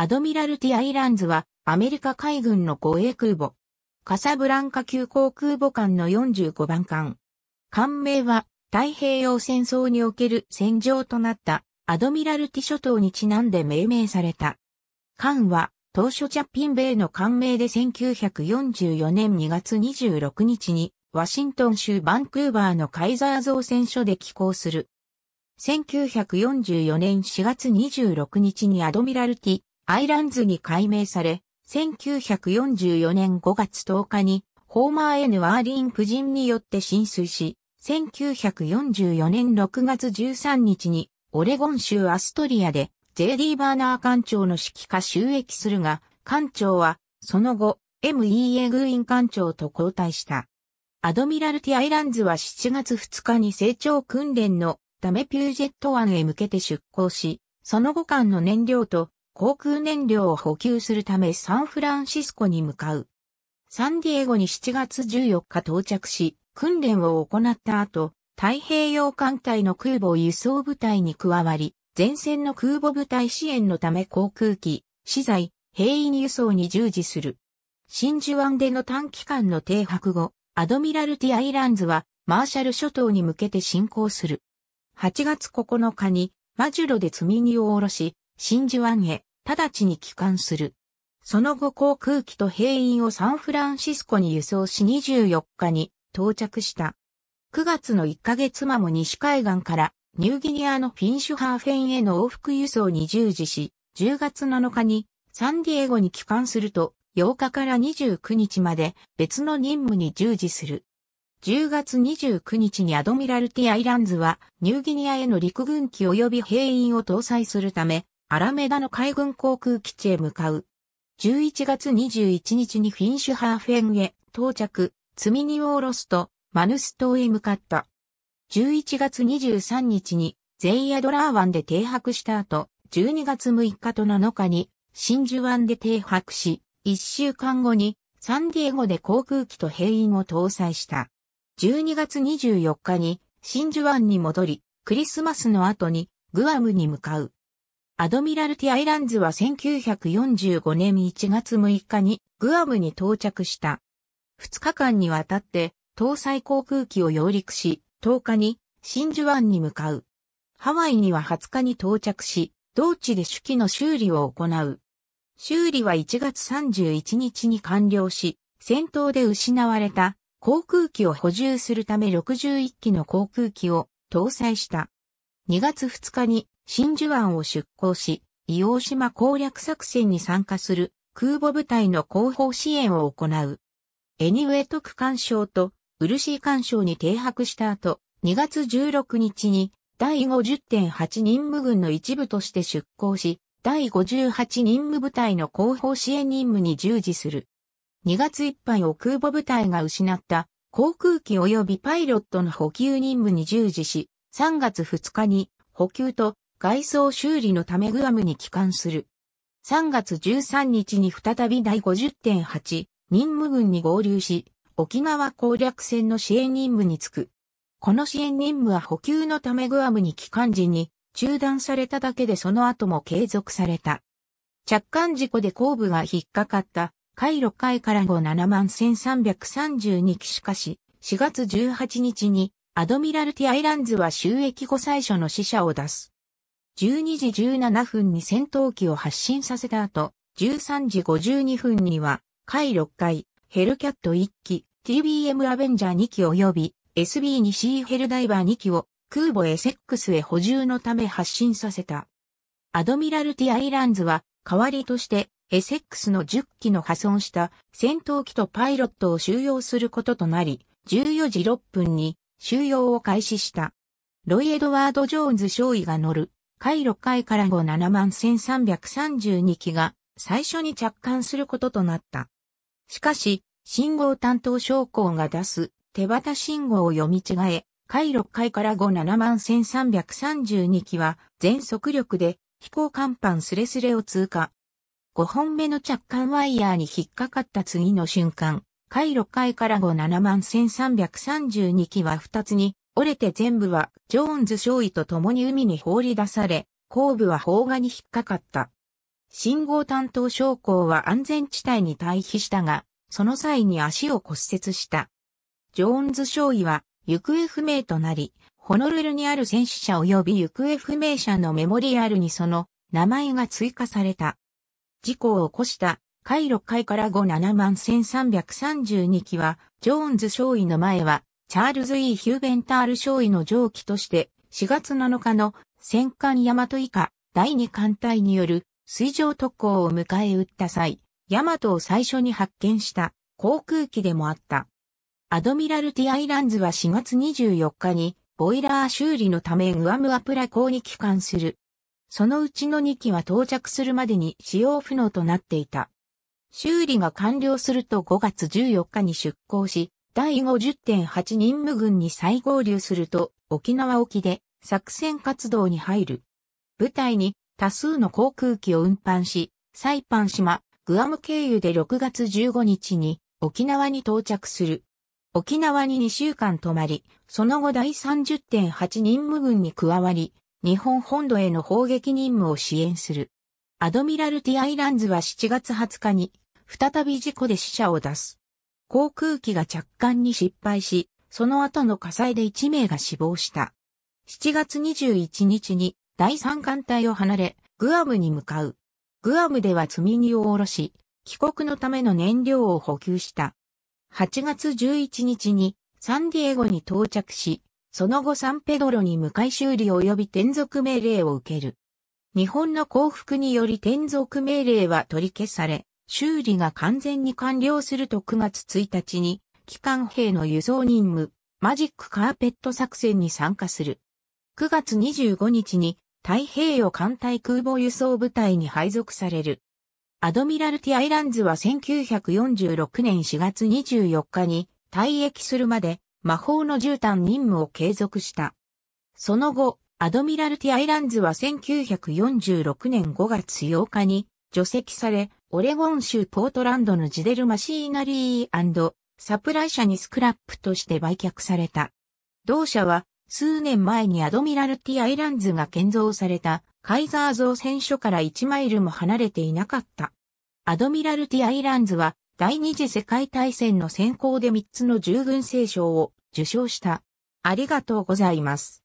アドミラルティアイランズはアメリカ海軍の護衛空母。カサブランカ級航空母艦の45番艦。艦名は太平洋戦争における戦場となったアドミラルティ諸島にちなんで命名された。艦は当初チャッピン米の艦名で1944年2月26日にワシントン州バンクーバーのカイザー造船所で寄港する。1944年4月26日にアドミラルティアイランズに改名され、1944年5月10日に、ホーマー N ワーリン夫人によって浸水し、1944年6月13日に、オレゴン州アストリアで、J.D. バーナー艦長の指揮下収益するが、艦長は、その後、MEA 軍員艦長と交代した。アドミラルティアイランズは7月2日に成長訓練のためピュージェット湾へ向けて出港し、その後間の燃料と航空燃料を補給するためサンフランシスコに向かう。サンディエゴに7月14日到着し、訓練を行った後、太平洋艦隊の空母輸送部隊に加わり、前線の空母部隊支援のため航空機、資材、兵員輸送に従事する。真珠湾での短期間の停泊後、アドミラルティアイランズはマーシャル諸島に向けて進行する。8月9日にマジュロで積み荷を下ろし、真珠湾へ直ちに帰還する。その後航空機と兵員をサンフランシスコに輸送し24日に到着した。9月の1ヶ月間も西海岸からニューギニアのフィンシュハーフェンへの往復輸送に従事し、10月7日にサンディエゴに帰還すると、8日から29日まで別の任務に従事する。10月29日にアドミラルティアイランズはニューギニアへの陸軍機及び兵員を搭載するため、アラメダの海軍航空基地へ向かう。11月21日にフィンシュハーフェンへ到着、積み荷を下ろすと、マヌス島へ向かった。11月23日に、ゼイヤドラー湾で停泊した後、12月6日と7日に、真珠湾で停泊し、1週間後に、サンディエゴで航空機と兵員を搭載した。12月24日に、真珠湾に戻り、クリスマスの後に、グアムに向かう。アドミラルティアイランズは1945年1月6日にグアムに到着した。2日間にわたって搭載航空機を揚陸し、10日に真珠湾に向かう。ハワイには20日に到着し、同地で手記の修理を行う。修理は1月31日に完了し、戦闘で失われた航空機を補充するため61機の航空機を搭載した。2月2日に真珠湾を出港し、伊黄島攻略作戦に参加する空母部隊の後方支援を行う。エニウェト区干渉とー干渉に停泊した後、2月16日に第50.8任務軍の一部として出港し、第58任務部隊の後方支援任務に従事する。2月いっぱいを空母部隊が失った航空機及びパイロットの補給任務に従事し、3月2日に補給と外装修理のためグアムに帰還する。3月13日に再び第50.8任務軍に合流し、沖縄攻略戦の支援任務に就く。この支援任務は補給のためグアムに帰還時に中断されただけでその後も継続された。着艦事故で後部が引っかかった回6回から後7万1332機しかし、4月18日にアドミラルティアイランズは収益後最初の死者を出す。12時17分に戦闘機を発進させた後、13時52分には、回6回、ヘルキャット1機、TBM アベンジャー2機及び SB2C ヘルダイバー2機を空母エセックスへ補充のため発進させた。アドミラルティアイランズは代わりとしてエセックスの10機の破損した戦闘機とパイロットを収容することとなり、14時6分に収容を開始した。ロイ・エドワード・ジョーンズ少尉が乗る回6回から後7万1332機が最初に着艦することとなった。しかし、信号担当将校が出す手旗信号を読み違え、回6回から後7万1332機は全速力で飛行甲板スレスレを通過。5本目の着艦ワイヤーに引っかかった次の瞬間、回6回から後7万1332機は2つに折れて全部はジョーンズ少尉と共に海に放り出され、後部は砲火に引っかかった。信号担当将校は安全地帯に退避したが、その際に足を骨折した。ジョーンズ少尉は行方不明となり、ホノルルにある戦死者及び行方不明者のメモリアルにその名前が追加された。事故を起こした海6階から5 7万1332機は、ジョーンズ少尉の前はチャールズ・ E・ ヒューベンタール少尉の上記として、4月7日の戦艦大和以下第2艦隊による水上特攻を迎え撃った際、大和を最初に発見した航空機でもあった。アドミラルティアイランズは4月24日にボイラー修理のためグアムアプラ港に帰還する。そのうちの2機は到着するまでに使用不能となっていた。修理が完了すると5月14日に出港し、第50.8任務軍に再合流すると、沖縄沖で作戦活動に入る。部隊に多数の航空機を運搬し、サイパン島、グアム経由で6月15日に沖縄に到着する。沖縄に2週間泊まり、その後第30.8任務軍に加わり、日本本土への砲撃任務を支援する。アドミラルティアイランズは7月20日に、再び事故で死者を出す。航空機が着艦に失敗し、その後の火災で1名が死亡した。7月21日に第三艦隊を離れ、グアムに向かう。グアムでは積み荷を下ろし、帰国のための燃料を補給した。8月11日にサンディエゴに到着し、その後サンペドロに向かい修理及び転属命令を受ける。日本の降伏により転属命令は取り消され、修理が完全に完了すると9月1日に、機関兵の輸送任務、マジックカーペット作戦に参加する。9月25日に、太平洋艦隊空母輸送部隊に配属される。アドミラルティアイランズは1946年4月24日に退役するまで魔法の絨毯任務を継続した。その後、アドミラルティアイランズは1946年5月8日に除籍され、オレゴン州ポートランドのジデルマシーナリーサプライ社にスクラップとして売却された。同社は数年前にアドミラルティアイランズが建造されたカイザー造船所から1マイルも離れていなかった。アドミラルティアイランズは第二次世界大戦の先行で3つの従軍聖賞を受賞した。ありがとうございます。